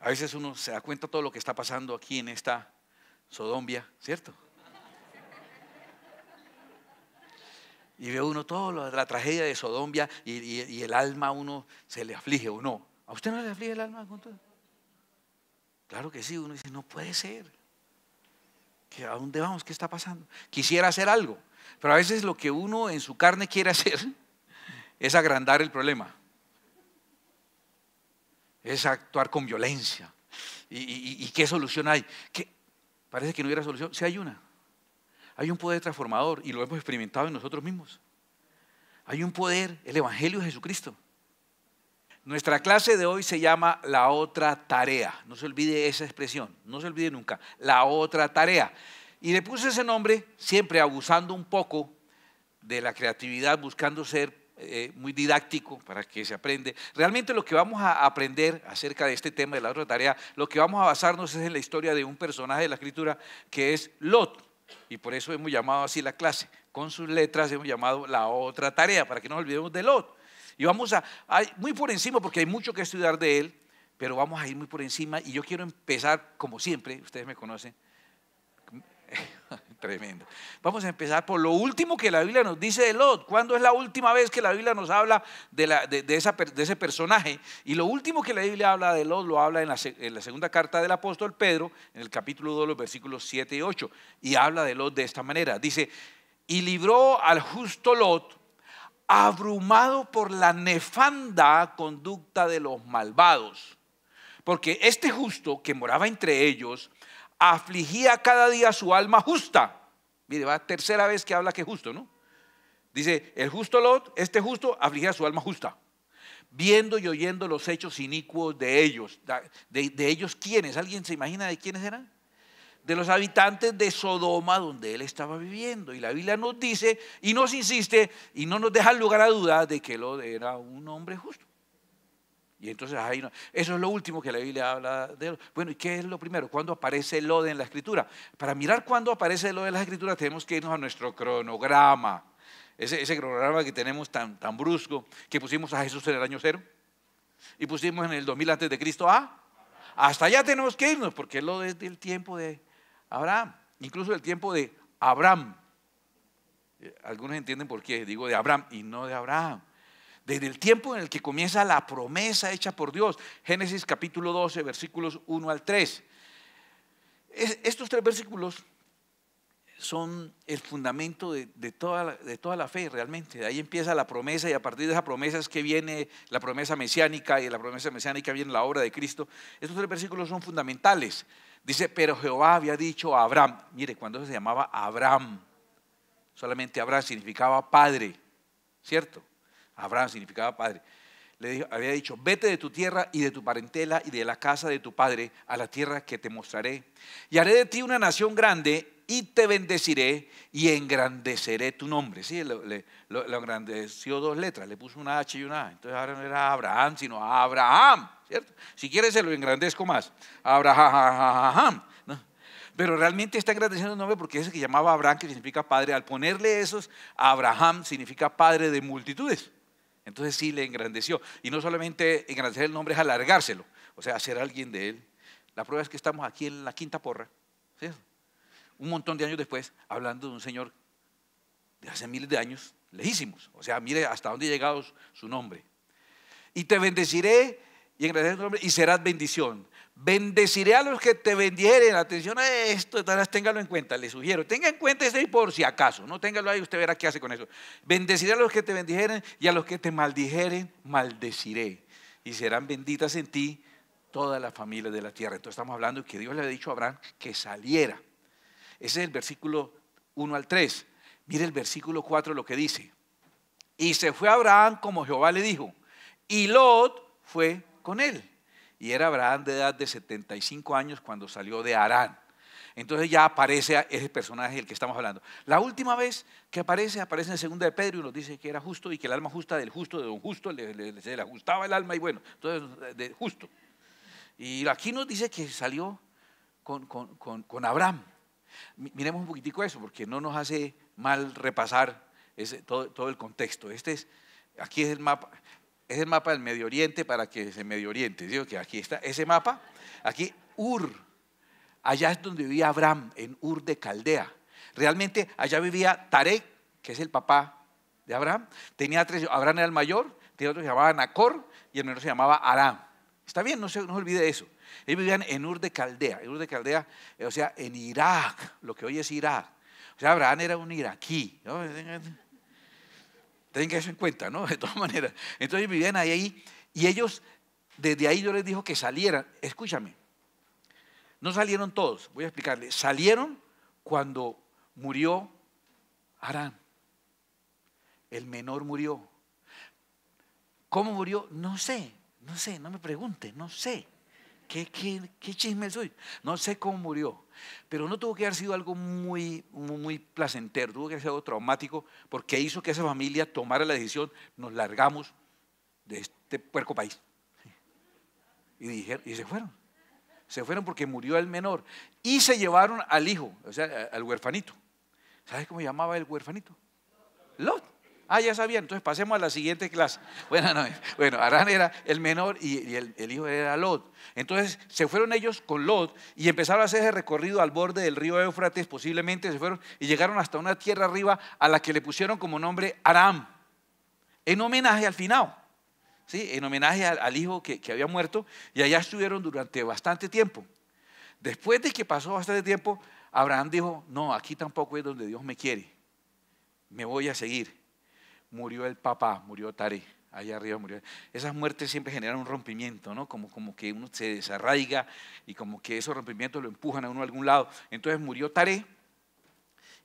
A veces uno se da cuenta de todo lo que está pasando aquí en esta Sodombia, ¿cierto? Y ve uno toda la tragedia de Sodombia y, el alma uno se le aflige o no. ¿A usted no le aflige el alma? Claro que sí, uno dice, no puede ser. ¿Que ¿A dónde vamos? ¿Qué está pasando? Quisiera hacer algo, pero a veces lo que uno en su carne quiere hacer es agrandar el problema es actuar con violencia. ¿Y, qué solución hay? Parece que no hubiera solución. Sí hay una. Hay un poder transformador y lo hemos experimentado en nosotros mismos. Hay un poder, el Evangelio de Jesucristo. Nuestra clase de hoy se llama la otra tarea. No se olvide esa expresión, no se olvide nunca, la otra tarea. Y le puse ese nombre siempre abusando un poco de la creatividad, buscando ser eh, muy didáctico para que se aprende. Realmente lo que vamos a aprender acerca de este tema de la otra tarea, lo que vamos a basarnos es en la historia de un personaje de la escritura que es Lot. Y por eso hemos llamado así la clase. Con sus letras hemos llamado la otra tarea, para que no nos olvidemos de Lot. Y vamos a, a, muy por encima, porque hay mucho que estudiar de él, pero vamos a ir muy por encima. Y yo quiero empezar, como siempre, ustedes me conocen, Tremendo. Vamos a empezar por lo último que la Biblia nos dice de Lot. ¿Cuándo es la última vez que la Biblia nos habla de, ese personaje? Y lo último que la Biblia habla de Lot lo habla en la, en la, segunda carta del apóstol Pedro, en el capítulo 2, los versículos 7 y 8. Y habla de Lot de esta manera. Dice, y libró al justo Lot, abrumado por la nefanda conducta de los malvados. Porque este justo que moraba entre ellos, afligía cada día su alma justa. Mire, va tercera vez que habla que justo, ¿no? Dice, el justo Lot, este justo, afligía su alma justa, viendo y oyendo los hechos inicuos de ellos. ¿De, ellos quiénes? ¿Alguien se imagina de quiénes eran? de los habitantes de Sodoma donde él estaba viviendo. Y la Biblia nos dice y nos insiste y no nos deja lugar a duda de que Lot era un hombre justo. Y entonces ahí eso es lo último que la Biblia habla de Bueno, ¿y qué es lo primero? ¿Cuándo aparece el Ode en la Escritura? Para mirar cuándo aparece el Ode en la Escritura tenemos que irnos a nuestro cronograma. Ese, cronograma que tenemos tan, brusco, que pusimos a Jesús en el año cero y pusimos en el 2000 antes de Cristo a. Hasta allá tenemos que irnos porque el Ode es del tiempo de Abraham, incluso del tiempo de Abraham. Eh, algunos entienden por qué digo de Abraham y no de Abraham desde el tiempo en el que comienza la promesa hecha por Dios. Génesis capítulo 12, versículos 1 al 3. estos tres versículos son el fundamento de, toda la, de toda fe realmente. De ahí empieza la promesa y a partir de esa promesa es que viene la promesa mesiánica y la promesa mesiánica viene la obra de Cristo. Estos tres versículos son fundamentales. Dice, pero Jehová había dicho a Abraham, mire, cuando se llamaba Abraham, solamente Abraham significaba padre, ¿cierto? Abraham significaba padre. Le había dicho, vete de tu tierra y de tu parentela y de la casa de tu padre a la tierra que te mostraré. Y haré de ti una nación grande y te bendeciré y engrandeceré tu nombre. Sí, lo, engrandeció dos letras, le puso una H y una A. Entonces ahora no era Abraham, sino Abraham, ¿cierto? Si quieres se lo engrandezco más. Abraham. Pero realmente está engrandeciendo el nombre porque ese que llamaba Abraham, que significa padre, al ponerle esos, Abraham significa padre de multitudes. Entonces sí le engrandeció. Y no solamente engrandecer el nombre es alargárselo, o sea, hacer alguien de él. La prueba es que estamos aquí en la quinta porra, ¿sí? un montón de años después, hablando de un señor de hace miles de años, lejísimos. O sea, mire hasta dónde ha llegado su nombre. Y te bendeciré y engrandeceré el nombre y serás bendición. Bendeciré a los que te bendijeren. Atención a esto, téngalo en cuenta, le sugiero. Tenga en cuenta y por si acaso, no téngalo ahí, usted verá qué hace con eso. Bendeciré a los que te bendijeren y a los que te maldijeren, maldeciré. Y serán benditas en ti todas las familias de la tierra. Entonces estamos hablando que Dios le ha dicho a Abraham que saliera. Ese es el versículo 1 al 3. Mire el versículo 4 lo que dice. Y se fue Abraham como Jehová le dijo, y Lot fue con él. Y era Abraham de edad de 75 años cuando salió de Arán. Entonces ya aparece ese personaje del que estamos hablando. La última vez que aparece, aparece en segunda de Pedro y nos dice que era justo y que el alma justa del justo, de don justo, le, se le ajustaba el alma y bueno, entonces de justo. Y aquí nos dice que salió con, Abraham. Miremos un poquitico eso, porque no nos hace mal repasar todo, todo, el contexto. Este es, aquí es el mapa es el mapa del Medio Oriente para que se Medio Oriente. Digo que aquí está ese mapa. Aquí Ur. Allá es donde vivía Abraham, en Ur de Caldea. Realmente allá vivía Tarek, que es el papá de Abraham. Tenía tres, Abraham era el mayor, tenía otro que se llamaba Nacor y el menor se llamaba Aram. Está bien, no se, no olvide eso. Ellos vivían en Ur de Caldea. En Ur de Caldea, eh, o sea, en Irak, lo que hoy es Irak. O sea, Abraham era un iraquí. ¿no? Tengan eso en cuenta, ¿no? De todas maneras. Entonces vivían ahí y ellos, desde ahí yo les dijo que salieran. Escúchame, no salieron todos, voy a explicarles. Salieron cuando murió Arán. El menor murió. ¿Cómo murió? No sé, no sé, no me pregunte, no sé. ¿Qué, chisme soy, No sé cómo murió, pero no tuvo que haber sido algo muy, muy, placentero, tuvo que haber sido algo traumático, porque hizo que esa familia tomara la decisión, nos largamos de este puerco país. Y, dijeron, y se fueron. Se fueron porque murió el menor. Y se llevaron al hijo, o sea, al huerfanito. ¿Sabes cómo llamaba el huerfanito? Lot. Ah, ya sabían, entonces pasemos a la siguiente clase. Bueno, no, bueno Arán era el menor y, el, hijo era Lot. Entonces se fueron ellos con Lot y empezaron a hacer ese recorrido al borde del río Éufrates, posiblemente se fueron y llegaron hasta una tierra arriba a la que le pusieron como nombre Aram, en homenaje al final. ¿sí? en homenaje al, hijo que, que había muerto, y allá estuvieron durante bastante tiempo. Después de que pasó bastante tiempo, Abraham dijo, no, aquí tampoco es donde Dios me quiere, me voy a seguir murió el papá, murió Taré, allá arriba murió. Esas muertes siempre generan un rompimiento, ¿no? Como, como que uno se desarraiga y como que esos rompimientos lo empujan a uno a algún lado. Entonces murió Taré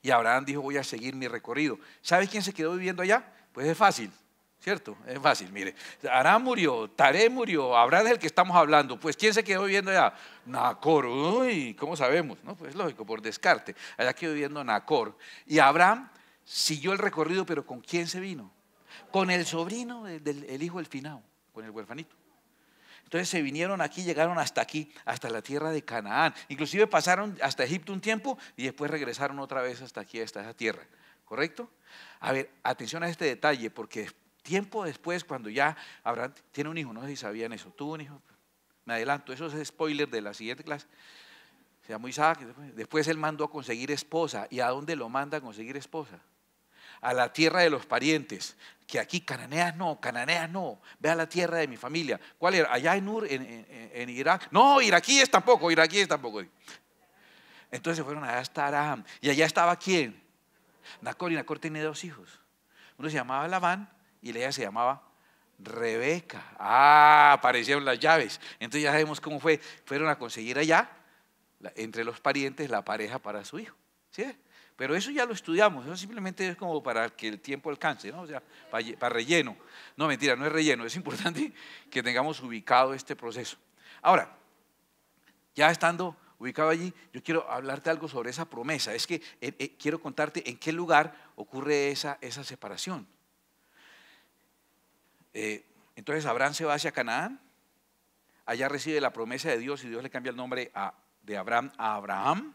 y Abraham dijo, voy a seguir mi recorrido. ¿Sabes quién se quedó viviendo allá? Pues es fácil, ¿cierto? Es fácil, mire. Abraham murió, Taré murió, Abraham es el que estamos hablando. Pues ¿quién se quedó viviendo allá? Nacor, uy, ¿cómo sabemos? No, pues lógico, por descarte. Allá quedó viviendo Nacor. Y Abraham siguió el recorrido, pero ¿con quién se vino? Con el sobrino del, hijo del finao, con el huerfanito. Entonces se vinieron aquí, llegaron hasta aquí, hasta la tierra de Canaán. Inclusive pasaron hasta Egipto un tiempo y después regresaron otra vez hasta aquí, hasta esa tierra. ¿Correcto? A ver, atención a este detalle, porque tiempo después, cuando ya Abraham tiene un hijo, no sé si sabían eso, tuvo un hijo, me adelanto, eso es spoiler de la siguiente clase. Se muy Isaac, después él mandó a conseguir esposa. ¿Y a dónde lo manda a conseguir esposa? a la tierra de los parientes. Que aquí cananeas no, cananeas no. Ve a la tierra de mi familia. ¿Cuál era? Allá en Ur, en, Irak. No, iraquíes tampoco, iraquíes tampoco. Entonces se fueron allá hasta Aram. ¿Y allá estaba quién? Nacor. Y Nacor tenía dos hijos. Uno se llamaba Labán y ella se llamaba Rebeca. Ah, aparecieron las llaves. Entonces ya sabemos cómo fue. Fueron a conseguir allá, entre los parientes, la pareja para su hijo. ¿Sí? Pero eso ya lo estudiamos, eso simplemente es como para que el tiempo alcance, ¿no? o sea, para, relleno. No, mentira, no es relleno, es importante que tengamos ubicado este proceso. Ahora, ya estando ubicado allí, yo quiero hablarte algo sobre esa promesa. Es que eh, eh, quiero contarte en qué lugar ocurre esa, esa separación. Eh, entonces Abraham se va hacia Canaán, allá recibe la promesa de Dios y Dios le cambia el nombre de Abraham a Abraham,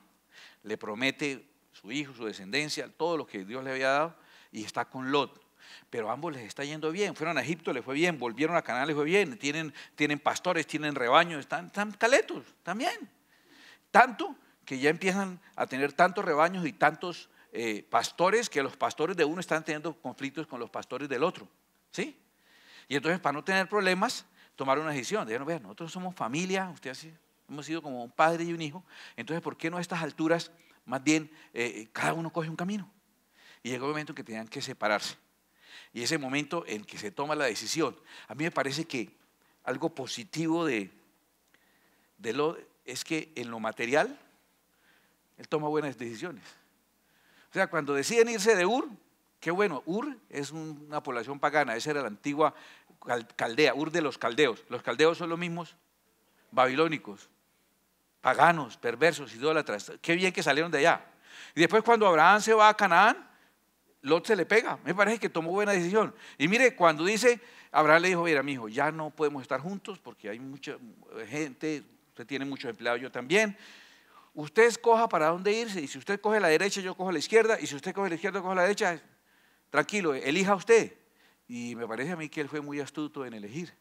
le promete su hijo, su descendencia, todo lo que Dios le había dado, y está con Lot. Pero a ambos les está yendo bien. Fueron a Egipto, les fue bien. Volvieron a Canaán, les fue bien. Tienen, tienen pastores, tienen rebaños, están, caletos también. Tanto que ya empiezan a tener tantos rebaños y tantos eh, pastores que los pastores de uno están teniendo conflictos con los pastores del otro. ¿Sí? Y entonces, para no tener problemas, tomaron una decisión. Dijeron, vean, nosotros somos familia, usted así, hemos sido como un padre y un hijo. Entonces, ¿por qué no a estas alturas? Más bien, eh, eh, cada uno coge un camino. Y llega un momento en que tenían que separarse. Y ese momento en que se toma la decisión. A mí me parece que algo positivo de, de lo, es que en lo material, él toma buenas decisiones. O sea, cuando deciden irse de Ur, qué bueno, Ur es una población pagana, esa era la antigua Caldea, Ur de los Caldeos. Los Caldeos son los mismos babilónicos paganos, perversos, idólatras. Qué bien que salieron de allá. Y después cuando Abraham se va a Canaán, Lot se le pega. Me parece que tomó buena decisión. Y mire, cuando dice, Abraham le dijo, mira, mi hijo, ya no podemos estar juntos porque hay mucha eh, gente, usted tiene muchos empleados, yo también. Usted escoja para dónde irse. Y si usted coge la derecha, yo cojo la izquierda. Y si usted coge la izquierda, yo cojo la derecha. Tranquilo, elija usted. Y me parece a mí que él fue muy astuto en elegir.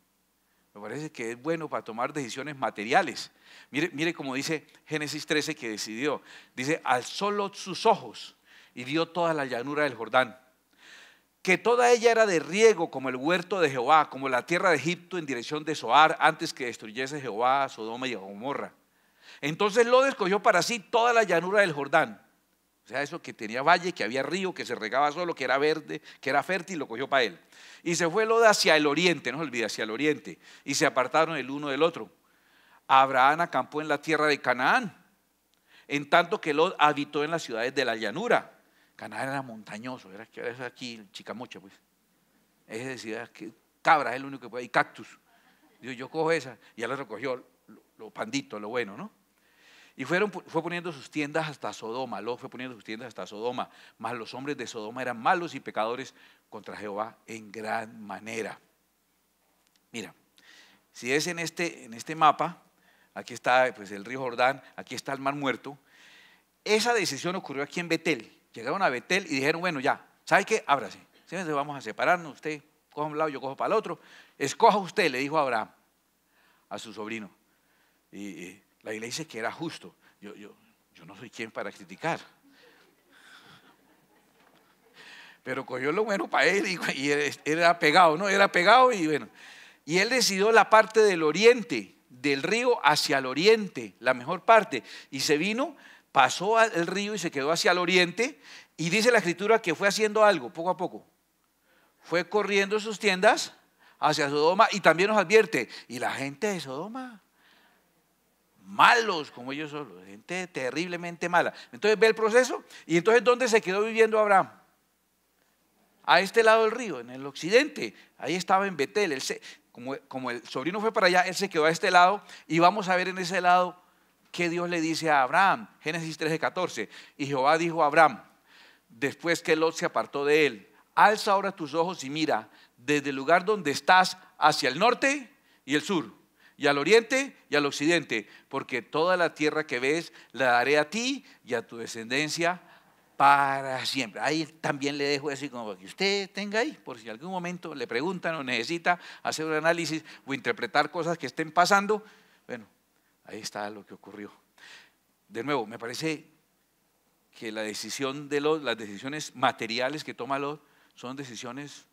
Me parece que es bueno para tomar decisiones materiales. Mire, mire como dice Génesis 13 que decidió. Dice, alzó sus ojos y vio toda la llanura del Jordán, que toda ella era de riego como el huerto de Jehová, como la tierra de Egipto en dirección de Soar, antes que destruyese Jehová Sodoma y Gomorra. Entonces lo escogió para sí toda la llanura del Jordán o sea, eso que tenía valle, que había río, que se regaba solo, que era verde, que era fértil, lo cogió para él. Y se fue Lod hacia el oriente, no se olvide, hacia el oriente. Y se apartaron el uno del otro. Abraham acampó en la tierra de Canaán, en tanto que Lod habitó en las ciudades de la llanura. Canaán era montañoso, era aquí el aquí, chicamocha, pues. Es decir, cabras es el único que puede, y cactus. Digo, yo cojo esa, y él otro recogió, lo pandito, lo bueno, ¿no? Y fueron, fue poniendo sus tiendas hasta Sodoma, lo fue poniendo sus tiendas hasta Sodoma, mas los hombres de Sodoma eran malos y pecadores contra Jehová en gran manera. Mira, si es en este, en este mapa, aquí está pues, el río Jordán, aquí está el mar muerto, esa decisión ocurrió aquí en Betel. Llegaron a Betel y dijeron, bueno, ya, ¿sabe qué? Ábrase. vamos a separarnos, usted coja un lado, yo cojo para el otro. Escoja usted, le dijo Abraham a su sobrino. y la Biblia dice que era justo. Yo, yo, no soy quien para criticar. Pero cogió lo bueno para él y, era pegado, ¿no? Era pegado y bueno. Y él decidió la parte del oriente, del río hacia el oriente, la mejor parte. Y se vino, pasó al río y se quedó hacia el oriente. Y dice la escritura que fue haciendo algo poco a poco. Fue corriendo sus tiendas hacia Sodoma y también nos advierte, y la gente de Sodoma malos como ellos son, gente terriblemente mala. Entonces ve el proceso y entonces ¿dónde se quedó viviendo Abraham? A este lado del río, en el occidente. Ahí estaba en Betel. Él como, como, el sobrino fue para allá, él se quedó a este lado y vamos a ver en ese lado qué Dios le dice a Abraham. Génesis 14 Y Jehová dijo a Abraham, después que Lot se apartó de él, alza ahora tus ojos y mira desde el lugar donde estás hacia el norte y el sur y al oriente y al occidente, porque toda la tierra que ves la daré a ti y a tu descendencia para siempre. Ahí también le dejo así como que usted tenga ahí, por si en algún momento le preguntan o necesita hacer un análisis o interpretar cosas que estén pasando. Bueno, ahí está lo que ocurrió. De nuevo, me parece que la decisión de los las decisiones materiales que toma Lot son decisiones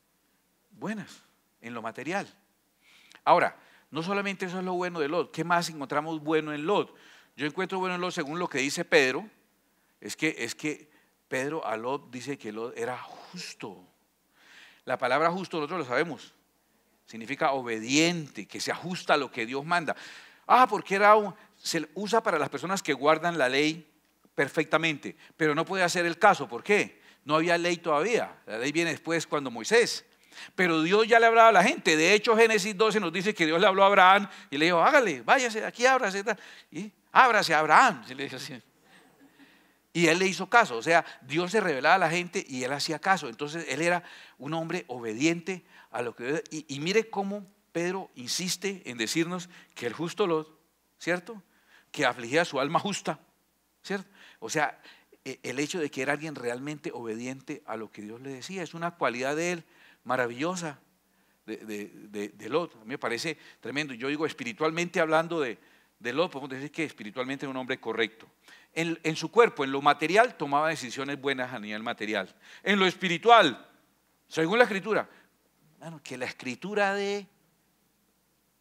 buenas en lo material. Ahora, no solamente eso es lo bueno de Lot, ¿qué más encontramos bueno en Lot? Yo encuentro bueno en Lot según lo que dice Pedro, es que, es que Pedro a Lot dice que Lot era justo. La palabra justo nosotros lo sabemos, significa obediente, que se ajusta a lo que Dios manda. Ah, porque era un, se usa para las personas que guardan la ley perfectamente, pero no puede hacer el caso, ¿por qué? No había ley todavía, la ley viene después cuando Moisés. Pero Dios ya le hablaba a la gente. De hecho, Génesis 12 nos dice que Dios le habló a Abraham y le dijo, hágale, váyase, aquí ábrase. Y ábrase, Abraham. Y él le hizo caso. O sea, Dios se revelaba a la gente y él hacía caso. Entonces, él era un hombre obediente a lo que... Y, y mire cómo Pedro insiste en decirnos que el justo lo, ¿cierto? Que afligía su alma justa, ¿cierto? O sea, e, el hecho de que era alguien realmente obediente a lo que Dios le decía es una cualidad de él maravillosa de, de, Lot. A mí me parece tremendo. Yo digo, espiritualmente hablando de, de Lot, podemos decir que espiritualmente es un hombre correcto. En, su cuerpo, en lo material, tomaba decisiones buenas a nivel material. En lo espiritual, según la escritura, que la escritura de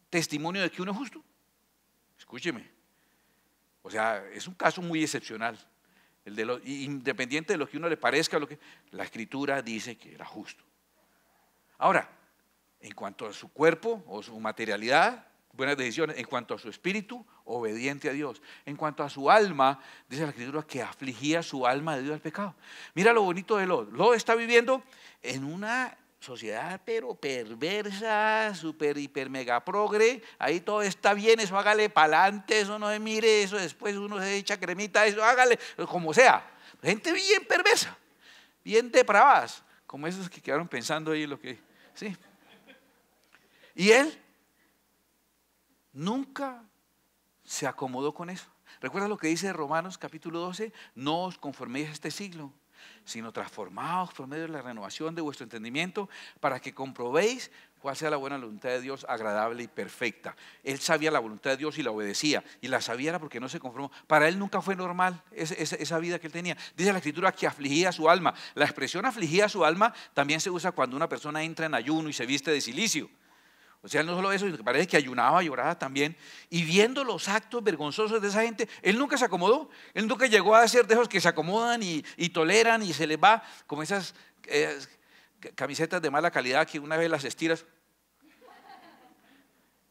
testimonio de que uno es justo. Escúcheme. O sea, es un caso muy excepcional. El de independiente de lo que uno le parezca, lo que, la escritura dice que era justo. Ahora, en cuanto a su cuerpo o su materialidad, buenas decisiones. En cuanto a su espíritu, obediente a Dios. En cuanto a su alma, dice la Escritura que afligía su alma debido al pecado. Mira lo bonito de Lot. Lot está viviendo en una sociedad pero perversa, super, hiper, mega progre, ahí todo está bien, eso hágale pa'lante, eso no se mire, eso después uno se echa cremita, eso hágale, como sea. Gente bien perversa, bien depravadas, como esos que quedaron pensando ahí lo que... Y él nunca se acomodó con eso. Recuerda lo que dice Romanos capítulo 12, no os conforméis a este siglo, sino transformaos por medio de la renovación de vuestro entendimiento para que comprobéis cuál sea la buena voluntad de Dios, agradable y perfecta. Él sabía la voluntad de Dios y la obedecía, y la sabía era porque no se conformó. Para él nunca fue normal esa, vida que él tenía. Dice la escritura que afligía su alma. La expresión afligía su alma también se usa cuando una persona entra en ayuno y se viste de silicio. O sea, no solo eso, parece que ayunaba y también. Y viendo los actos vergonzosos de esa gente, él nunca se acomodó. Él nunca llegó a ser de esos que se acomodan y, toleran y se les va como esas eh, camisetas de mala calidad que una vez las estiras.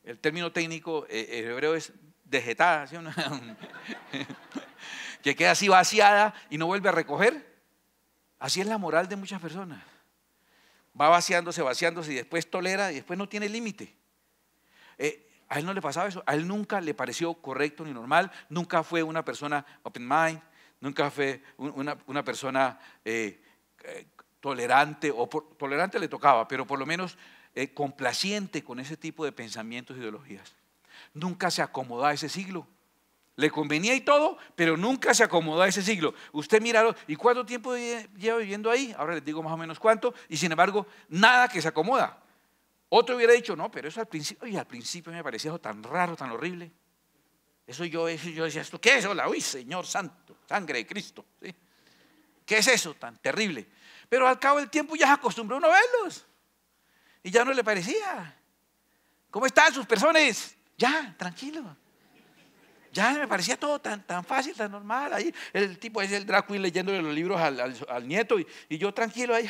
El término técnico en eh, eh, hebreo es dejetada, que queda así vaciada y no vuelve a recoger. Así es la moral de muchas personas. Va vaciándose, vaciándose y después tolera y después no tiene límite. Eh, a él no le pasaba eso, a él nunca le pareció correcto ni normal, nunca fue una persona open mind, nunca fue una, persona tolerante, o tolerante le tocaba, pero por lo menos eh, complaciente con ese tipo de pensamientos e ideologías. Nunca se acomodó a ese siglo. Le convenía y todo, pero nunca se acomodó a ese siglo. Usted mira ¿y cuánto tiempo lleva viviendo ahí? Ahora les digo más o menos cuánto, y sin embargo, nada que se acomoda. Otro hubiera dicho, no, pero eso al principio, y al principio me parecía tan raro, tan horrible. Eso yo, yo decía, ¿esto qué es? la? uy, Señor Santo, sangre de Cristo. ¿sí? ¿Qué es eso tan terrible? Pero al cabo del tiempo ya se acostumbró uno a verlos. Y ya no le parecía. ¿Cómo están sus personas? Ya, tranquilo. Ya me parecía todo tan, tan fácil, tan normal. Ahí el tipo es el y leyéndole los libros al, nieto y, yo tranquilo ahí.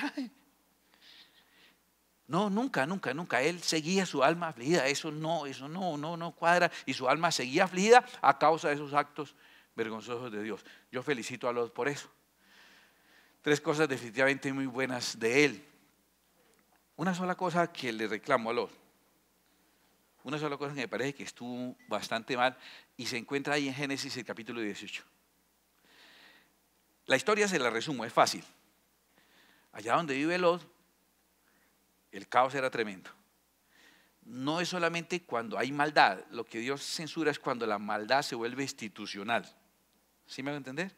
No, nunca, nunca, nunca. Él seguía su alma afligida. Eso no, eso no, no, no cuadra. Y su alma seguía afligida a causa de esos actos vergonzosos de Dios. Yo felicito a los por eso tres cosas definitivamente muy buenas de él. Una sola cosa que le reclamo a Lot. Una sola cosa que me parece que estuvo bastante mal y se encuentra ahí en Génesis el capítulo 18. La historia se la resumo, es fácil. Allá donde vive Lot, el caos era tremendo. No es solamente cuando hay maldad, lo que Dios censura es cuando la maldad se vuelve institucional. ¿Sí me van a entender?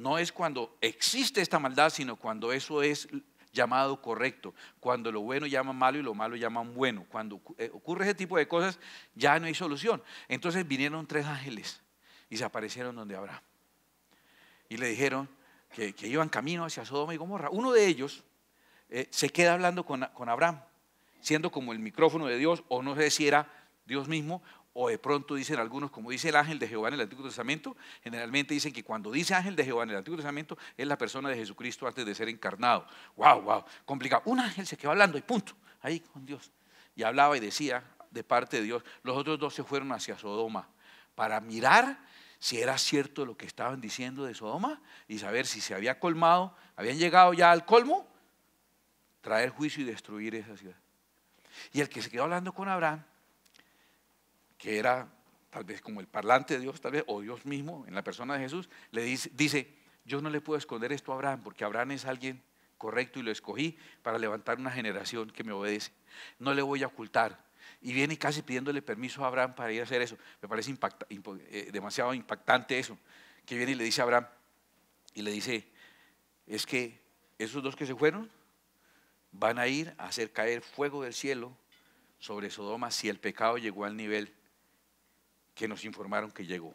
no es cuando existe esta maldad, sino cuando eso es llamado correcto, cuando lo bueno llama malo y lo malo llaman bueno. Cuando eh, ocurre ese tipo de cosas, ya no hay solución. Entonces vinieron tres ángeles y se aparecieron donde Abraham. Y le dijeron que, iban camino hacia Sodoma y Gomorra. Uno de ellos eh, se queda hablando con, con Abraham, siendo como el micrófono de Dios, o no sé si era Dios mismo, o de pronto dicen algunos, como dice el ángel de Jehová en el Antiguo Testamento, generalmente dicen que cuando dice ángel de Jehová en el Antiguo Testamento es la persona de Jesucristo antes de ser encarnado. ¡Wow, wow! Complicado. Un ángel se quedó hablando y punto. Ahí con Dios. Y hablaba y decía de parte de Dios. Los otros dos se fueron hacia Sodoma para mirar si era cierto lo que estaban diciendo de Sodoma y saber si se había colmado, habían llegado ya al colmo, traer juicio y destruir esa ciudad. Y el que se quedó hablando con Abraham que era tal vez como el parlante de Dios, tal vez, o Dios mismo en la persona de Jesús, le dice, dice, yo no le puedo esconder esto a Abraham, porque Abraham es alguien correcto y lo escogí para levantar una generación que me obedece. No le voy a ocultar. Y viene casi pidiéndole permiso a Abraham para ir a hacer eso. Me parece eh, demasiado impactante eso. Que viene y le dice a Abraham, y le dice, es que esos dos que se fueron van a ir a hacer caer fuego del cielo sobre Sodoma si el pecado llegó al nivel que nos informaron que llegó.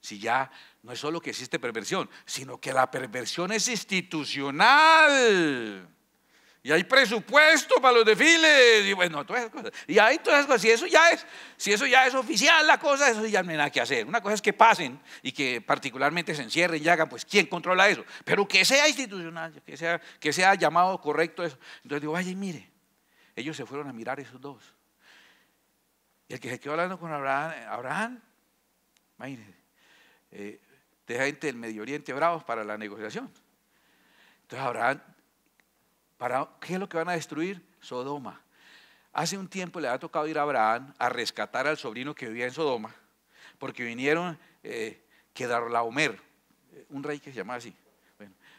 Si ya no es solo que existe perversión, sino que la perversión es institucional. Y hay presupuesto para los desfiles. Y bueno, todas esas cosas. Y hay todas esas cosas. Si eso ya es, si eso ya es oficial la cosa, eso ya no hay nada que hacer. Una cosa es que pasen y que particularmente se encierren y hagan, pues ¿quién controla eso? Pero que sea institucional, que sea, llamado correcto eso. Entonces digo, vaya, mire, ellos se fueron a mirar esos dos. El que se quedó hablando con Abraham, eh, Abraham imagínense, eh, gente del Medio Oriente bravos para la negociación. Entonces Abraham, para, ¿qué es lo que van a destruir? Sodoma. Hace un tiempo le ha tocado ir a Abraham a rescatar al sobrino que vivía en Sodoma, porque vinieron eh, Kedarlaomer, eh, un rey que se llamaba así,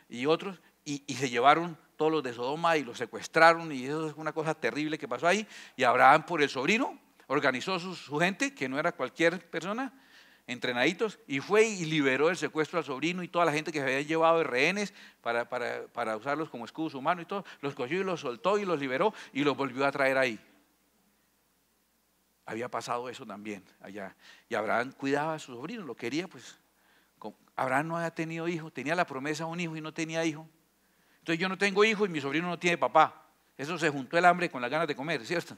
y otros, y, y, se llevaron todos los de Sodoma y los secuestraron, y eso es una cosa terrible que pasó ahí, y Abraham por el sobrino organizó su, gente, que no era cualquier persona, entrenaditos, y fue y liberó el secuestro al sobrino y toda la gente que se había llevado de rehenes para, para usarlos como escudos humanos y todo, los cogió y los soltó y los liberó y los volvió a traer ahí. Había pasado eso también allá. Y Abraham cuidaba a su sobrino, lo quería, pues. Abraham no había tenido hijo, tenía la promesa de un hijo y no tenía hijo. Entonces yo no tengo hijo y mi sobrino no tiene papá. Eso se juntó el hambre con las ganas de comer, ¿cierto?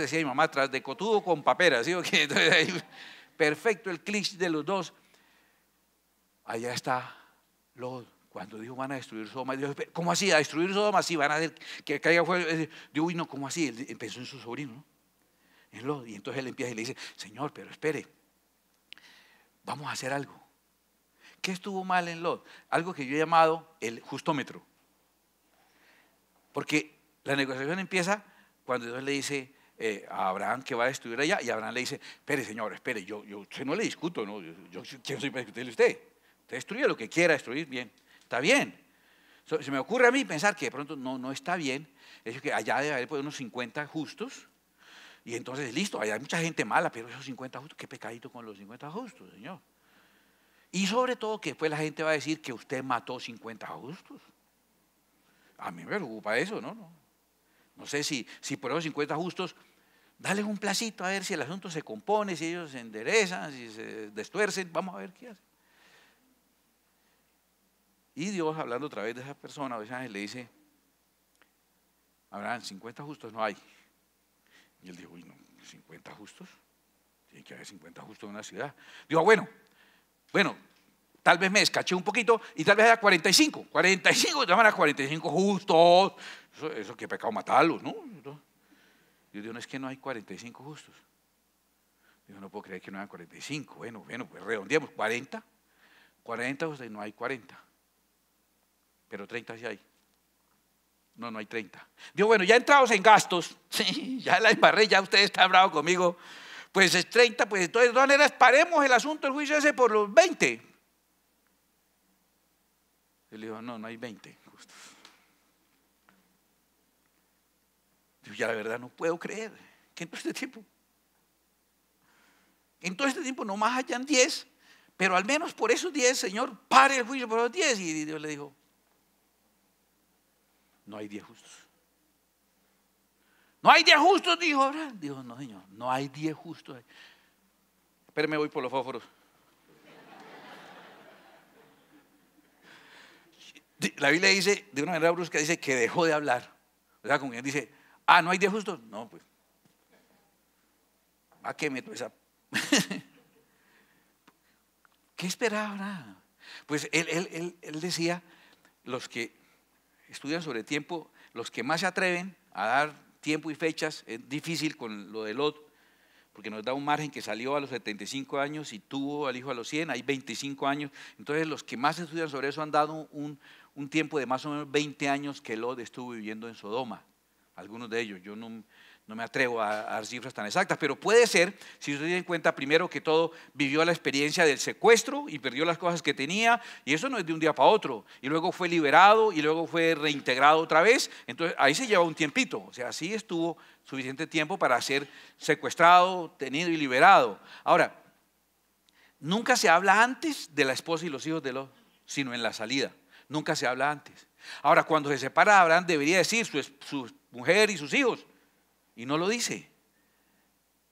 decía mi mamá, tras de cotudo con papera, perfecto el cliché de los dos. Allá está Lod Cuando dijo van a destruir Sodoma, dijo, ¿cómo así? A destruir Sodoma, sí, van a hacer que caiga fuego. Dijo, uy, no, ¿cómo así? Él empezó en su sobrino, En Lot. Y entonces él empieza y le dice, Señor, pero espere, vamos a hacer algo. ¿Qué estuvo mal en Lod Algo que yo he llamado el justómetro. Porque la negociación empieza cuando Dios le dice, eh, a Abraham que va a destruir allá y Abraham le dice, espere señor, espere, yo, yo usted no le discuto, Yo, yo soy para discutirle a usted? Usted destruye lo que quiera destruir, bien, está bien. se me ocurre a mí pensar que de pronto no, no está bien, es que allá debe haber pues, unos 50 justos y entonces listo, allá hay mucha gente mala, pero esos 50 justos, qué pecadito con los 50 justos, señor. Y sobre todo que después la gente va a decir que usted mató 50 justos. A mí me preocupa eso, ¿no? No, no sé si, si por esos 50 justos Dale un placito a ver si el asunto se compone, si ellos se enderezan, si se destuercen, vamos a ver qué hace. Y Dios, hablando otra vez de esa persona, a veces le dice, habrán 50 justos, no hay. Y él dijo, uy, no, 50 justos, tiene que haber 50 justos en una ciudad. Dijo, ah, bueno, bueno, tal vez me descaché un poquito y tal vez haya 45, 45, llaman a 45 justos, eso, que pecado matarlos, ¿no? Dios dijo, no es que no hay 45 justos. Dijo, no puedo creer que no hay 45. Bueno, bueno, pues redondeamos, 40. 40 justos no hay 40. Pero 30 sí hay. No, no hay 30. Dijo, bueno, ya entrados en gastos, sí, ya la embarré, ya usted está bravo conmigo. Pues es 30, pues entonces de todas maneras paremos el asunto el juicio ese por los 20. Él dijo, no, no hay 20. ya la verdad no puedo creer que en todo este tiempo, en todo este tiempo nomás hayan 10, pero al menos por esos 10, Señor, pare el juicio por los 10. Y Dios le dijo, no hay 10 justos. No hay 10 justos, dijo Abraham. Dijo, no, Señor, no hay 10 justos. me voy por los fósforos. La Biblia dice, de una manera brusca, dice que dejó de hablar. O sea, como él dice, Ah, no hay de justo? No, pues. ¿A qué me esa? ¿Qué esperaba? Pues él, él, él, decía, los que estudian sobre tiempo, los que más se atreven a dar tiempo y fechas, es difícil con lo de Lot, porque nos da un margen que salió a los 75 años y tuvo al hijo a los 100, hay 25 años. Entonces, los que más estudian sobre eso han dado un, un tiempo de más o menos 20 años que Lot estuvo viviendo en Sodoma algunos de ellos. Yo no, me atrevo a, dar cifras tan exactas, pero puede ser, si ustedes se en cuenta, primero que todo, vivió la experiencia del secuestro y perdió las cosas que tenía, y eso no es de un día para otro, y luego fue liberado y luego fue reintegrado otra vez, entonces ahí se lleva un tiempito, o sea, sí estuvo suficiente tiempo para ser secuestrado, tenido y liberado. Ahora, nunca se habla antes de la esposa y los hijos de los, sino en la salida, nunca se habla antes. Ahora, cuando se separa Abraham, debería decir, su, su mujer y sus hijos. Y no lo dice.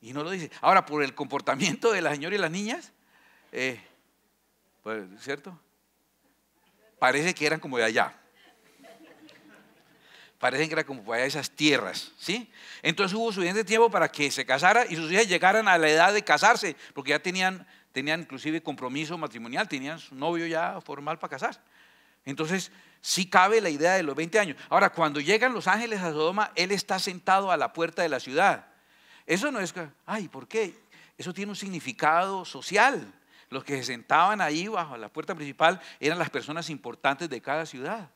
Y no lo dice. Ahora, por el comportamiento de la señora y las niñas, eh, pues, ¿cierto? Parece que eran como de allá. Parecen que eran como de esas tierras, ¿sí? Entonces hubo suficiente tiempo para que se casara y sus hijas llegaran a la edad de casarse, porque ya tenían, tenían inclusive compromiso matrimonial, tenían su novio ya formal para casarse. Entonces, sí cabe la idea de los 20 años. Ahora, cuando llegan los ángeles a Sodoma, él está sentado a la puerta de la ciudad. Eso no es, ay, ¿por qué? Eso tiene un significado social. Los que se sentaban ahí bajo la puerta principal eran las personas importantes de cada ciudad.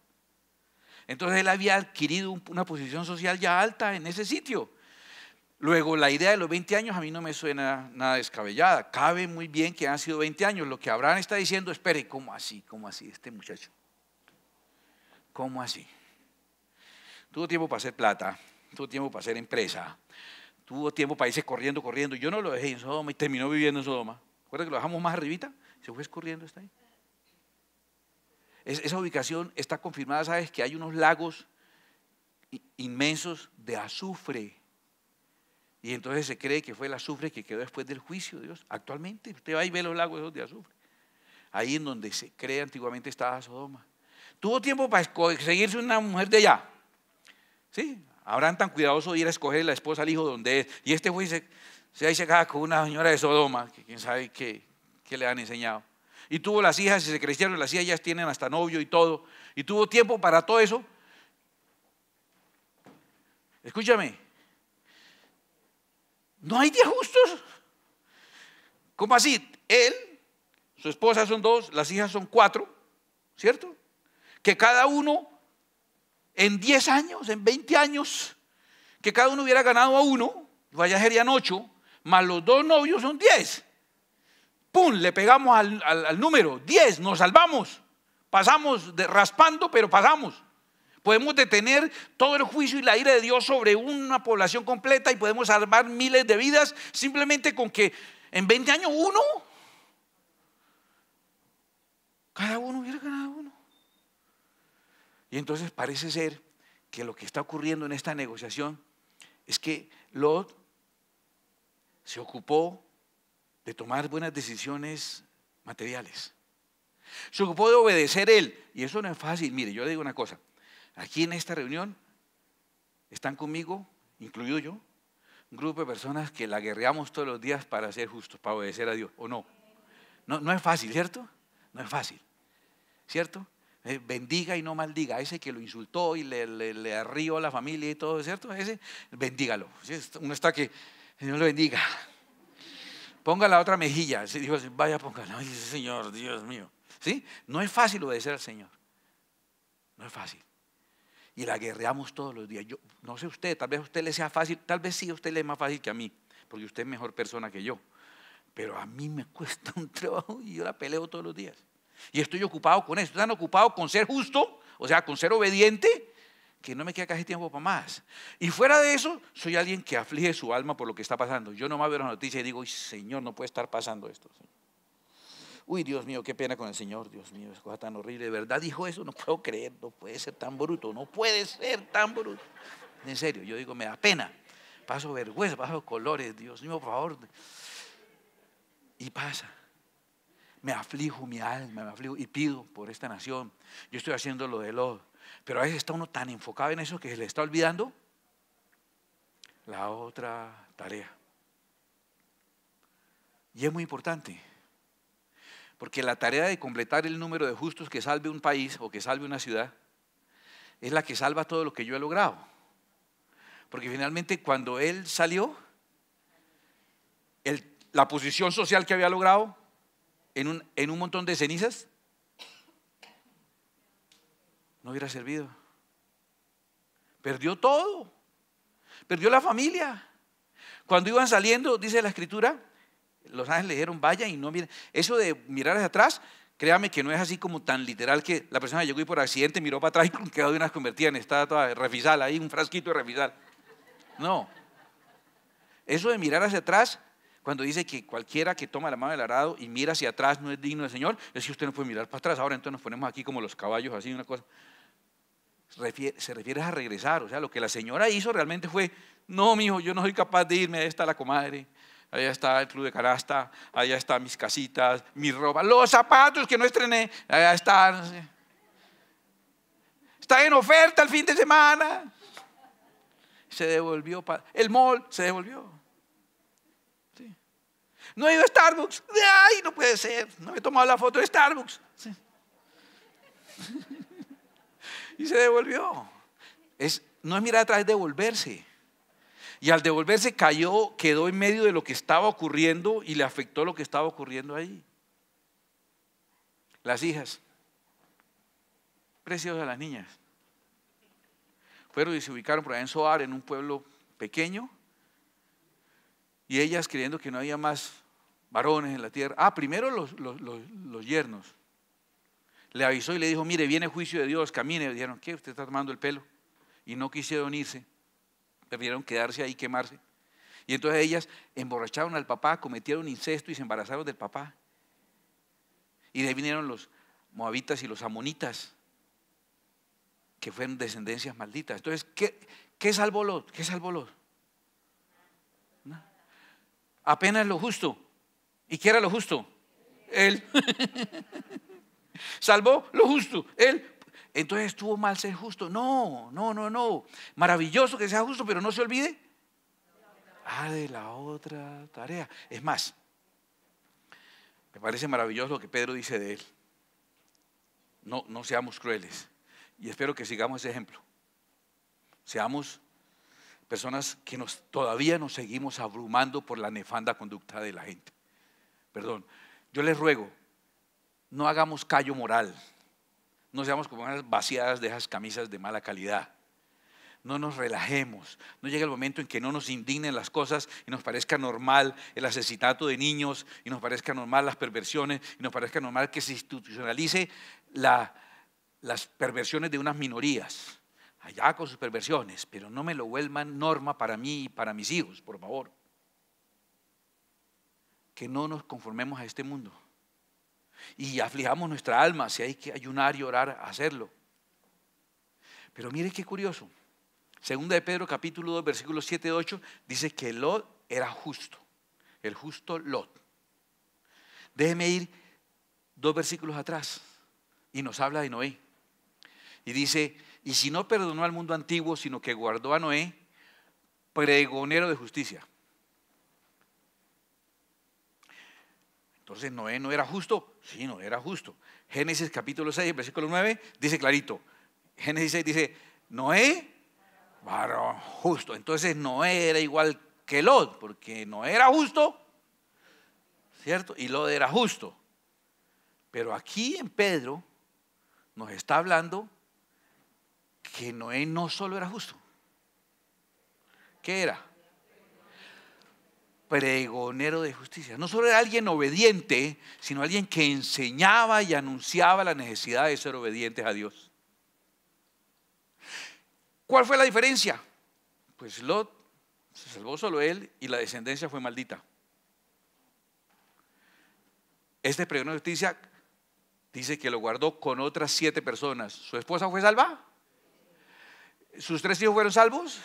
Entonces él había adquirido una posición social ya alta en ese sitio. Luego, la idea de los 20 años a mí no me suena nada descabellada. Cabe muy bien que han sido 20 años. Lo que Abraham está diciendo, espere, ¿cómo así? ¿Cómo así este muchacho? ¿Cómo así? Tuvo tiempo para hacer plata, tuvo tiempo para hacer empresa, tuvo tiempo para irse corriendo, corriendo. Yo no lo dejé en Sodoma y terminó viviendo en Sodoma. ¿Recuerda que lo dejamos más arribita? Se fue escurriendo hasta ahí. esa ubicación está confirmada, ¿sabes? Que hay unos lagos inmensos de azufre. Y entonces se cree que fue el azufre que quedó después del juicio de Dios. Actualmente, usted va y ve los lagos de azufre. Ahí en donde se cree antiguamente estaba Sodoma. Tuvo tiempo para seguirse una mujer de allá. ¿Sí? Habrán tan cuidadoso de ir a escoger la esposa al hijo donde es. Y este fue se, se ahí con una señora de Sodoma, que quién sabe qué, le han enseñado. Y tuvo las hijas, y se crecieron las hijas, ya tienen hasta novio y todo. Y tuvo tiempo para todo eso. Escúchame, no hay días justos. ¿Cómo así? Él, su esposa son dos, las hijas son cuatro, ¿cierto? que cada uno en 10 años, en 20 años, que cada uno hubiera ganado a uno, vaya serían 8, más los dos novios son 10. ¡Pum! Le pegamos al, número, 10, nos salvamos. Pasamos raspando, pero pasamos. Podemos detener todo el juicio y la ira de Dios sobre una población completa y podemos salvar miles de vidas simplemente con que en 20 años uno, cada uno hubiera ganado uno. Y entonces parece ser que lo que está ocurriendo en esta negociación es que Lot se ocupó de tomar buenas decisiones materiales. Se ocupó de obedecer él. Y eso no es fácil. Mire, yo le digo una cosa. Aquí en esta reunión están conmigo, incluido yo, un grupo de personas que la guerreamos todos los días para ser justos, para obedecer a Dios, ¿o no? No, no es fácil, ¿cierto? No es fácil, ¿cierto? Eh, bendiga y no maldiga. Ese que lo insultó y le, arrió a la familia y todo, ¿cierto? Ese, bendígalo. Uno está que, Señor lo bendiga. Ponga la otra mejilla. Dijo, vaya, póngala. Ay, Señor, Dios mío. ¿Sí? No es fácil obedecer al Señor. No es fácil. Y la guerreamos todos los días. Yo, no sé usted, tal vez a usted le sea fácil, tal vez sí a usted le es más fácil que a mí, porque usted es mejor persona que yo. Pero a mí me cuesta un trabajo y yo la peleo todos los días y estoy ocupado con eso. tan ocupado con ser justo, o sea, con ser obediente, que no me queda casi tiempo para más. Y fuera de eso, soy alguien que aflige su alma por lo que está pasando. Yo nomás veo las noticias y digo, Ay, Señor, no puede estar pasando esto. Uy, Dios mío, qué pena con el Señor, Dios mío, es cosa tan horrible. ¿De verdad dijo eso? No puedo creer, no puede ser tan bruto, no puede ser tan bruto. En serio, yo digo, me da pena. Paso vergüenza, paso colores, Dios mío, por favor. Y pasa me aflijo mi alma, me aflijo y pido por esta nación. Yo estoy haciendo lo de lo Pero a veces está uno tan enfocado en eso que se le está olvidando la otra tarea. Y es muy importante, porque la tarea de completar el número de justos que salve un país o que salve una ciudad es la que salva todo lo que yo he logrado. Porque finalmente cuando él salió, la posición social que había logrado en un, montón de cenizas? No hubiera servido. Perdió todo. Perdió la familia. Cuando iban saliendo, dice la escritura, los ángeles le dijeron, vaya y no miren. Eso de mirar hacia atrás, créame que no es así como tan literal que la persona llegó y por accidente miró para atrás y quedó de unas convertida en esta de refisal, ahí un frasquito de refisal. No. Eso de mirar hacia atrás cuando dice que cualquiera que toma la mano del arado y mira hacia atrás no es digno del Señor, es que usted no puede mirar para atrás. Ahora entonces nos ponemos aquí como los caballos, así una cosa. se refiere a regresar. O sea, lo que la señora hizo realmente fue, no, mijo, yo no soy capaz de irme, ahí está la comadre, allá está el club de carasta allá están mis casitas, mis ropa, los zapatos que no estrené, allá están. Está en oferta el fin de semana. Se devolvió, el mall se devolvió. No he ido a Starbucks. Ay, no puede ser. No me he tomado la foto de Starbucks. Sí. y se devolvió. Es, no es mirar atrás, es devolverse. Y al devolverse cayó, quedó en medio de lo que estaba ocurriendo y le afectó lo que estaba ocurriendo ahí. Las hijas, preciosas las niñas, fueron y se ubicaron por ahí en Soar, en un pueblo pequeño, y ellas creyendo que no había más varones en la tierra. Ah, primero los, yernos. Le avisó y le dijo, mire, viene juicio de Dios, camine. Le dijeron, ¿qué? Usted está tomando el pelo. Y no quisieron irse. Prefirieron quedarse ahí, quemarse. Y entonces ellas emborracharon al papá, cometieron incesto y se embarazaron del papá. Y de vinieron los moabitas y los amonitas, que fueron descendencias malditas. Entonces, ¿qué, qué salvó Lot? ¿Qué salvó Lot? Apenas lo justo. ¿Y qué era lo justo? Él. Salvó lo justo, él. Entonces estuvo mal ser justo. No, no, no, no. Maravilloso que sea justo, pero no se olvide. Ah, de la otra tarea. Es más, me parece maravilloso lo que Pedro dice de él. No, no seamos crueles. Y espero que sigamos ese ejemplo. Seamos personas que nos, todavía nos seguimos abrumando por la nefanda conducta de la gente perdón, yo les ruego, no hagamos callo moral, no seamos como unas vaciadas de esas camisas de mala calidad. No nos relajemos, no llegue el momento en que no nos indignen las cosas y nos parezca normal el asesinato de niños y nos parezca normal las perversiones y nos parezca normal que se institucionalice las perversiones de unas minorías, allá con sus perversiones, pero no me lo vuelvan norma para mí y para mis hijos, por favor que no nos conformemos a este mundo y aflijamos nuestra alma si hay que ayunar y orar, hacerlo. Pero mire qué curioso. Segunda de Pedro capítulo 2 versículos 7 y 8 dice que Lot era justo, el justo Lot. Déjeme ir dos versículos atrás y nos habla de Noé. Y dice, y si no perdonó al mundo antiguo, sino que guardó a Noé, pregonero de justicia. Entonces, Noé no era justo. Sí, no era justo. Génesis capítulo 6, versículo 9, dice clarito. Génesis 6 dice, Noé, varón justo. Entonces, Noé era igual que Lot, porque Noé era justo, ¿cierto? Y Lot era justo. Pero aquí en Pedro nos está hablando que Noé no solo era justo. ¿Qué era? pregonero de justicia. No solo era alguien obediente, sino alguien que enseñaba y anunciaba la necesidad de ser obedientes a Dios. ¿Cuál fue la diferencia? Pues Lot se salvó solo él y la descendencia fue maldita. Este pregonero de justicia dice que lo guardó con otras siete personas. ¿Su esposa fue salva? ¿Sus tres hijos fueron salvos?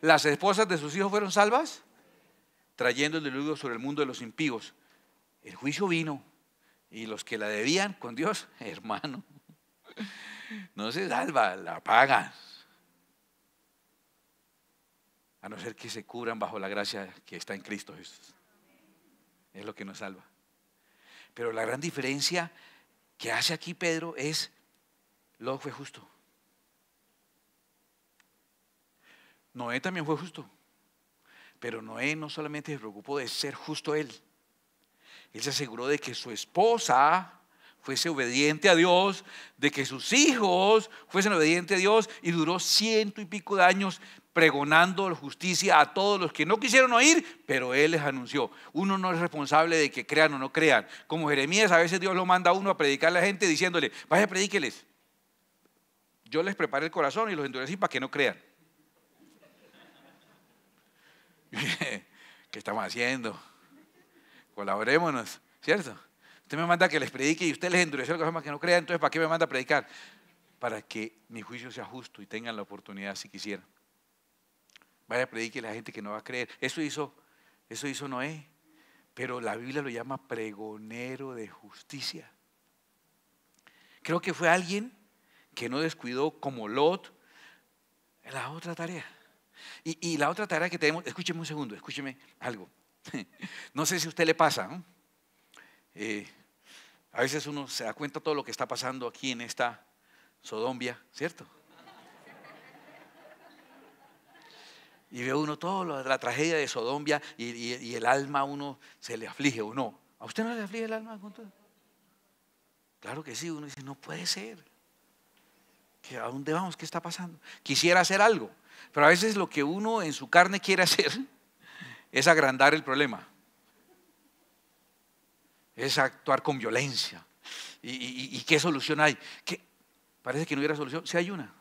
¿Las esposas de sus hijos fueron salvas? trayendo el sobre el mundo de los impíos. El juicio vino y los que la debían con Dios, hermano, no se salva, la pagan. A no ser que se cubran bajo la gracia que está en Cristo Jesús. Es lo que nos salva. Pero la gran diferencia que hace aquí Pedro es, Lo fue justo. Noé también fue justo. Pero Noé no solamente se preocupó de ser justo él, él se aseguró de que su esposa fuese obediente a Dios, de que sus hijos fuesen obedientes a Dios y duró ciento y pico de años pregonando justicia a todos los que no quisieron oír, pero Él les anunció. Uno no es responsable de que crean o no crean. Como Jeremías, a veces Dios lo manda a uno a predicar a la gente diciéndole, vaya, predíqueles. Yo les preparé el corazón y los endurecí para que no crean. ¿Qué estamos haciendo? Colaborémonos, ¿cierto? Usted me manda que les predique y usted les endurece algo que no crean, entonces ¿para qué me manda a predicar? Para que mi juicio sea justo y tengan la oportunidad si quisieran. Vaya a predique a la gente que no va a creer. Eso hizo, eso hizo Noé. Pero la Biblia lo llama pregonero de justicia. Creo que fue alguien que no descuidó como Lot en la otra tarea. Y, la otra tarea que tenemos, escúcheme un segundo, escúcheme algo. No sé si a usted le pasa, eh, a veces uno se da cuenta todo lo que está pasando aquí en esta Sodombia, ¿cierto? Y ve uno toda la tragedia de Sodombia y, el alma uno se le aflige o no. ¿A usted no le aflige el alma? Claro que sí, uno dice, no puede ser. ¿A dónde vamos? ¿Qué está pasando? Quisiera hacer algo. Pero a veces lo que uno en su carne quiere hacer es agrandar el problema. Es actuar con violencia. ¿Y, qué solución hay? Parece que no hubiera solución. si hay una.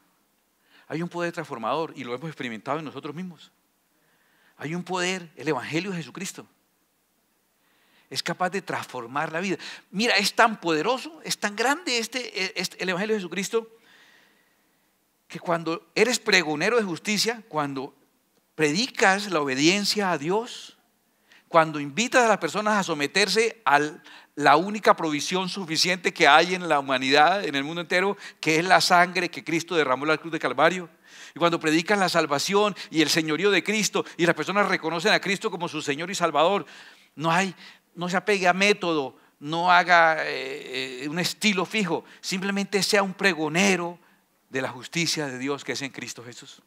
Hay un poder transformador y lo hemos experimentado en nosotros mismos. Hay un poder, el Evangelio de Jesucristo. Es capaz de transformar la vida. Mira, es tan poderoso, es tan grande este, este el Evangelio de Jesucristo que cuando eres pregonero de justicia, cuando predicas la obediencia a Dios, cuando invitas a las personas a someterse a la única provisión suficiente que hay en la humanidad, en el mundo entero, que es la sangre que Cristo derramó en la cruz de Calvario. Y cuando predicas la salvación y el señorío de Cristo y las personas reconocen a Cristo como su Señor y Salvador, no hay, no se apegue a método, no haga eh, eh, un estilo fijo, simplemente sea un pregonero de la justicia de Dios que es en Cristo Jesús.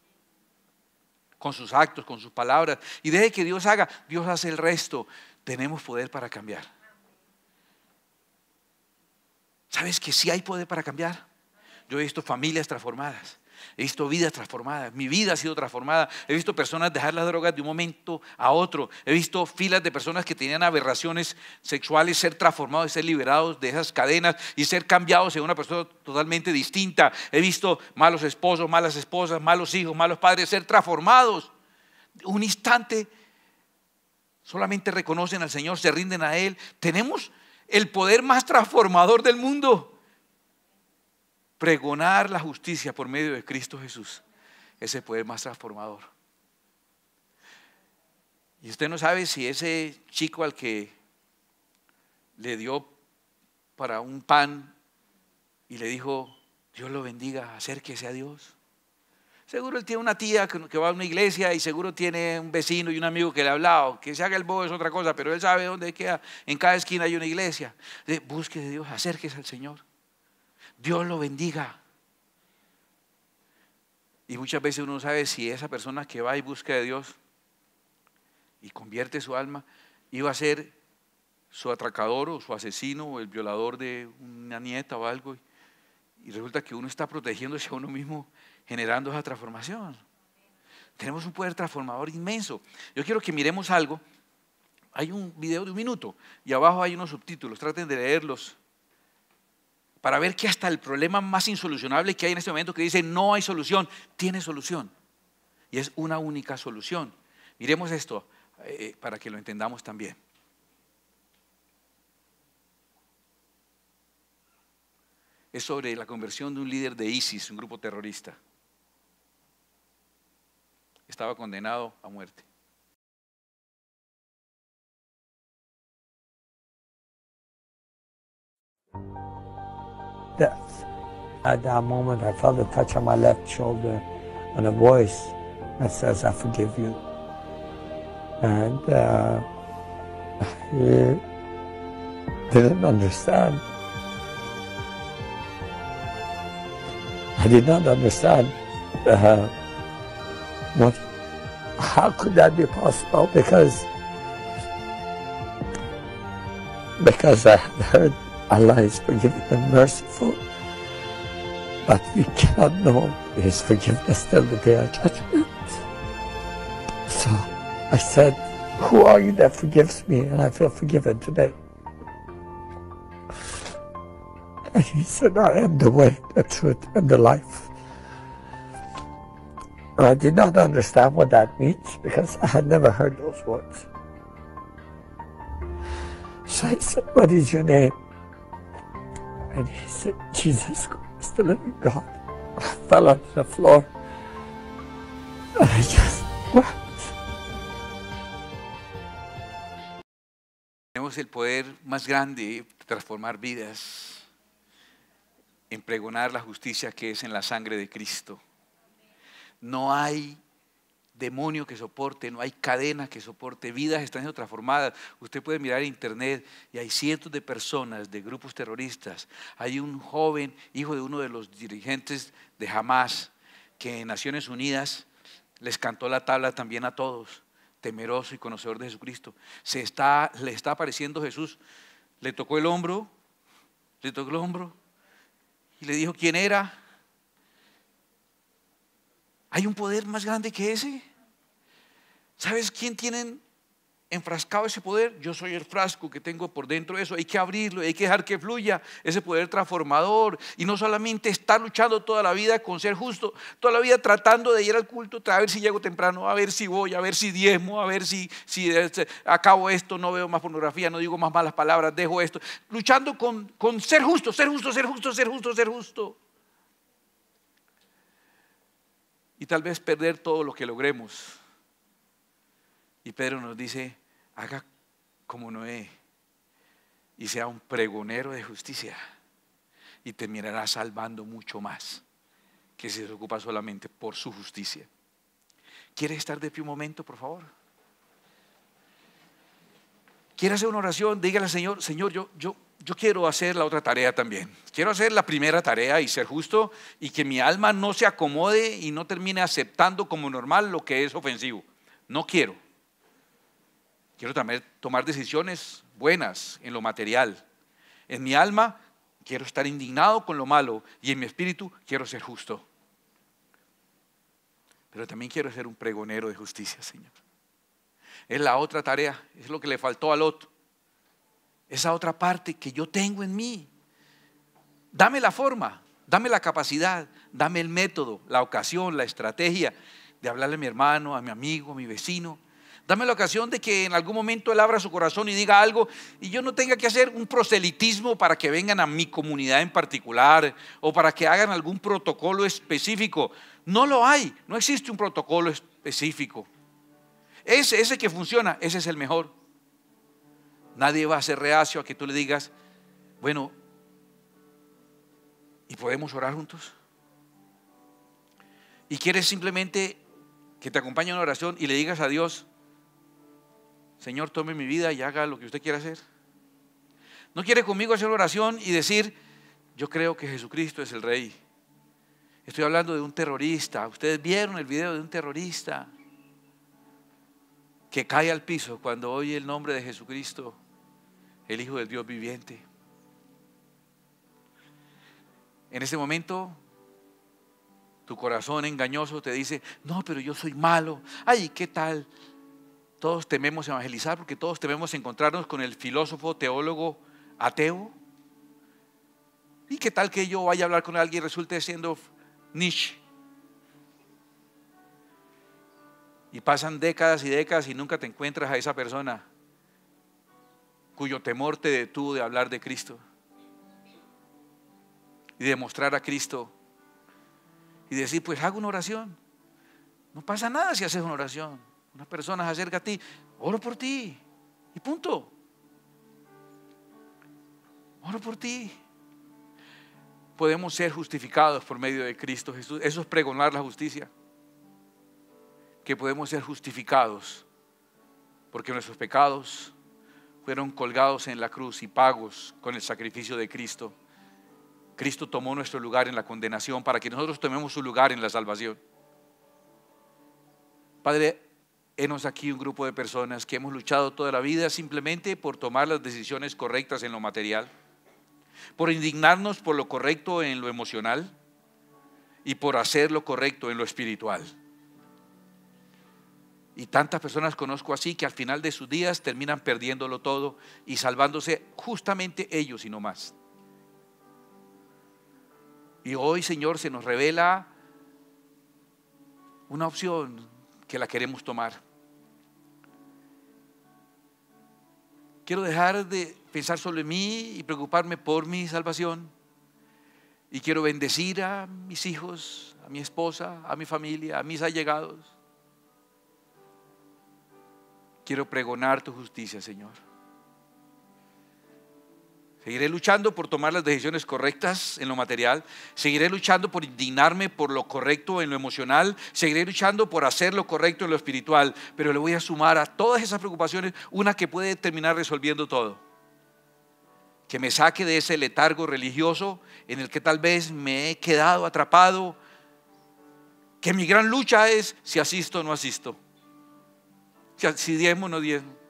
Con sus actos, con sus palabras. Y deje que Dios haga, Dios hace el resto. Tenemos poder para cambiar. ¿Sabes que si hay poder para cambiar? Yo he visto familias transformadas. He visto vidas transformadas, mi vida ha sido transformada. He visto personas dejar las drogas de un momento a otro. He visto filas de personas que tenían aberraciones sexuales ser transformados, ser liberados de esas cadenas y ser cambiados en una persona totalmente distinta. He visto malos esposos, malas esposas, malos hijos, malos padres ser transformados. Un instante solamente reconocen al Señor, se rinden a Él. Tenemos el poder más transformador del mundo pregonar la justicia por medio de Cristo Jesús ese poder más transformador. Y usted no sabe si ese chico al que le dio para un pan y le dijo, Dios lo bendiga, acérquese a Dios. Seguro él tiene una tía que va a una iglesia y seguro tiene un vecino y un amigo que le ha hablado. Que se haga el bobo es otra cosa, pero él sabe dónde queda. En cada esquina hay una iglesia. Busque de Dios, acérquese al Señor. Dios lo bendiga. Y muchas veces uno sabe si esa persona que va y busca de Dios y convierte su alma, iba a ser su atracador o su asesino o el violador de una nieta o algo. Y resulta que uno está protegiéndose a uno mismo generando esa transformación. Tenemos un poder transformador inmenso. Yo quiero que miremos algo. Hay un video de un minuto y abajo hay unos subtítulos. Traten de leerlos para ver que hasta el problema más insolucionable que hay en este momento, que dice no hay solución, tiene solución. Y es una única solución. Miremos esto eh, eh, para que lo entendamos también. Es sobre la conversión de un líder de ISIS, un grupo terrorista. Estaba condenado a muerte. death. At that moment, I felt a touch on my left shoulder and a voice that says, I forgive you. And uh, he didn't understand. I did not understand uh, what, how could that be possible? Because, because I had heard Allah is forgiving and merciful. But we cannot know His forgiveness till the day of judgment. So I said, Who are you that forgives me? And I feel forgiven today. And he said, I am the way, the truth, and the life. And I did not understand what that means because I had never heard those words. So I said, What is your name? And he said, Jesus Christ, living God. fell the Tenemos el poder más grande de transformar vidas, en la justicia que es en la sangre de Cristo. No hay demonio que soporte, no hay cadena que soporte, vidas están siendo transformadas. Usted puede mirar en internet y hay cientos de personas de grupos terroristas. Hay un joven, hijo de uno de los dirigentes de Hamas, que en Naciones Unidas les cantó la tabla también a todos, temeroso y conocedor de Jesucristo. Se está, le está apareciendo Jesús, le tocó el hombro, le tocó el hombro y le dijo quién era. ¿Hay un poder más grande que ese? ¿Sabes quién tienen enfrascado ese poder? Yo soy el frasco que tengo por dentro de eso. Hay que abrirlo, hay que dejar que fluya ese poder transformador. Y no solamente estar luchando toda la vida con ser justo, toda la vida tratando de ir al culto, a ver si llego temprano, a ver si voy, a ver si diezmo, a ver si, si este, acabo esto, no veo más pornografía, no digo más malas palabras, dejo esto. Luchando con, con ser justo, ser justo, ser justo, ser justo, ser justo. Y tal vez perder todo lo que logremos y Pedro nos dice, haga como Noé y sea un pregonero de justicia y terminará salvando mucho más que si se ocupa solamente por su justicia. ¿Quieres estar de pie un momento, por favor? ¿Quieres hacer una oración? Dígale al Señor, Señor, yo, yo quiero hacer la otra tarea también. Quiero hacer la primera tarea y ser justo y que mi alma no se acomode y no termine aceptando como normal lo que es ofensivo. No quiero quiero también tomar decisiones buenas en lo material. En mi alma quiero estar indignado con lo malo y en mi espíritu quiero ser justo. Pero también quiero ser un pregonero de justicia, Señor. Es la otra tarea, es lo que le faltó a Lot. Esa otra parte que yo tengo en mí. Dame la forma, dame la capacidad, dame el método, la ocasión, la estrategia de hablarle a mi hermano, a mi amigo, a mi vecino, Dame la ocasión de que en algún momento Él abra su corazón y diga algo y yo no tenga que hacer un proselitismo para que vengan a mi comunidad en particular o para que hagan algún protocolo específico. No lo hay, no existe un protocolo específico. Ese, ese que funciona, ese es el mejor. Nadie va a ser reacio a que tú le digas, bueno, ¿y podemos orar juntos? ¿Y quieres simplemente que te acompañe en oración y le digas a Dios, Señor, tome mi vida y haga lo que usted quiera hacer. No quiere conmigo hacer oración y decir, yo creo que Jesucristo es el rey. Estoy hablando de un terrorista. Ustedes vieron el video de un terrorista que cae al piso cuando oye el nombre de Jesucristo, el Hijo del Dios viviente. En ese momento, tu corazón engañoso te dice, no, pero yo soy malo. Ay, ¿qué tal todos tememos evangelizar porque todos tememos encontrarnos con el filósofo, teólogo, ateo. ¿Y qué tal que yo vaya a hablar con alguien y resulte siendo Nietzsche? Y pasan décadas y décadas y nunca te encuentras a esa persona cuyo temor te detuvo de hablar de Cristo y de mostrar a Cristo y decir, pues hago una oración. No pasa nada si haces una oración una persona se acerca a ti, oro por ti y punto. Oro por ti. Podemos ser justificados por medio de Cristo Jesús. Eso es pregonar la justicia. Que podemos ser justificados porque nuestros pecados fueron colgados en la cruz y pagos con el sacrificio de Cristo. Cristo tomó nuestro lugar en la condenación para que nosotros tomemos su lugar en la salvación. Padre, Hemos aquí un grupo de personas que hemos luchado toda la vida simplemente por tomar las decisiones correctas en lo material, por indignarnos por lo correcto en lo emocional y por hacer lo correcto en lo espiritual. Y tantas personas conozco así que al final de sus días terminan perdiéndolo todo y salvándose justamente ellos y no más. Y hoy, Señor, se nos revela una opción que la queremos tomar. Quiero dejar de pensar sobre mí y preocuparme por mi salvación. Y quiero bendecir a mis hijos, a mi esposa, a mi familia, a mis allegados. Quiero pregonar tu justicia, Señor. Seguiré luchando por tomar las decisiones correctas en lo material. Seguiré luchando por indignarme por lo correcto en lo emocional. Seguiré luchando por hacer lo correcto en lo espiritual. Pero le voy a sumar a todas esas preocupaciones una que puede terminar resolviendo todo. Que me saque de ese letargo religioso en el que tal vez me he quedado atrapado. Que mi gran lucha es si asisto o no asisto. Si diezmo o no diezmo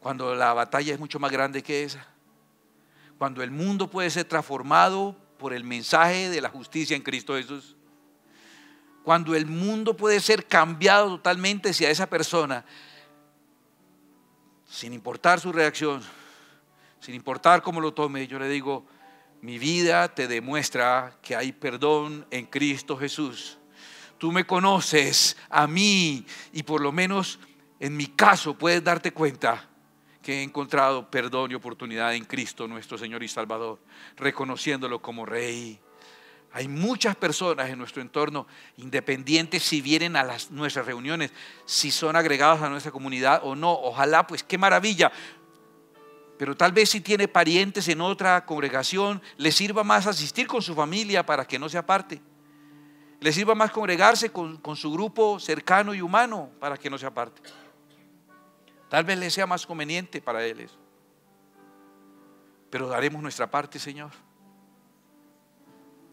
cuando la batalla es mucho más grande que esa, cuando el mundo puede ser transformado por el mensaje de la justicia en Cristo Jesús, cuando el mundo puede ser cambiado totalmente hacia esa persona, sin importar su reacción, sin importar cómo lo tome, yo le digo, mi vida te demuestra que hay perdón en Cristo Jesús. Tú me conoces a mí y por lo menos en mi caso puedes darte cuenta que he encontrado perdón y oportunidad en Cristo nuestro Señor y Salvador, reconociéndolo como Rey. Hay muchas personas en nuestro entorno, independientes si vienen a las, nuestras reuniones, si son agregados a nuestra comunidad o no. Ojalá, pues qué maravilla. Pero tal vez si tiene parientes en otra congregación, le sirva más asistir con su familia para que no se aparte. Le sirva más congregarse con, con su grupo cercano y humano para que no se aparte. Tal vez le sea más conveniente para él Pero daremos nuestra parte, Señor.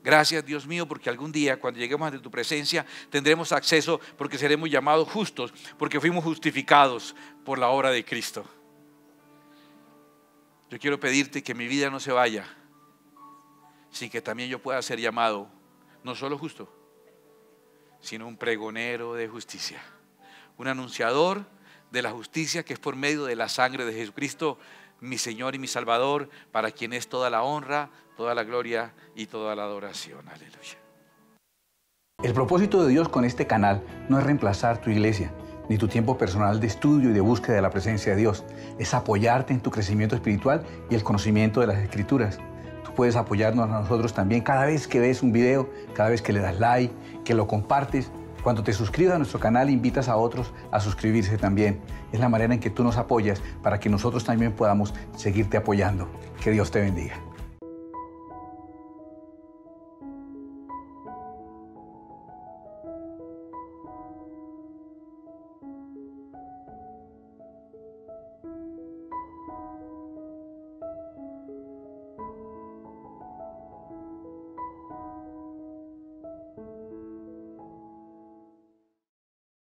Gracias, Dios mío, porque algún día cuando lleguemos ante tu presencia tendremos acceso porque seremos llamados justos, porque fuimos justificados por la obra de Cristo. Yo quiero pedirte que mi vida no se vaya sin que también yo pueda ser llamado no solo justo, sino un pregonero de justicia, un anunciador de la justicia que es por medio de la sangre de Jesucristo, mi Señor y mi Salvador, para quien es toda la honra, toda la gloria y toda la adoración. Aleluya. El propósito de Dios con este canal no es reemplazar tu iglesia ni tu tiempo personal de estudio y de búsqueda de la presencia de Dios. Es apoyarte en tu crecimiento espiritual y el conocimiento de las escrituras. Tú puedes apoyarnos a nosotros también cada vez que ves un video, cada vez que le das like, que lo compartes cuando te suscribas a nuestro canal, invitas a otros a suscribirse también. Es la manera en que tú nos apoyas para que nosotros también podamos seguirte apoyando. Que Dios te bendiga.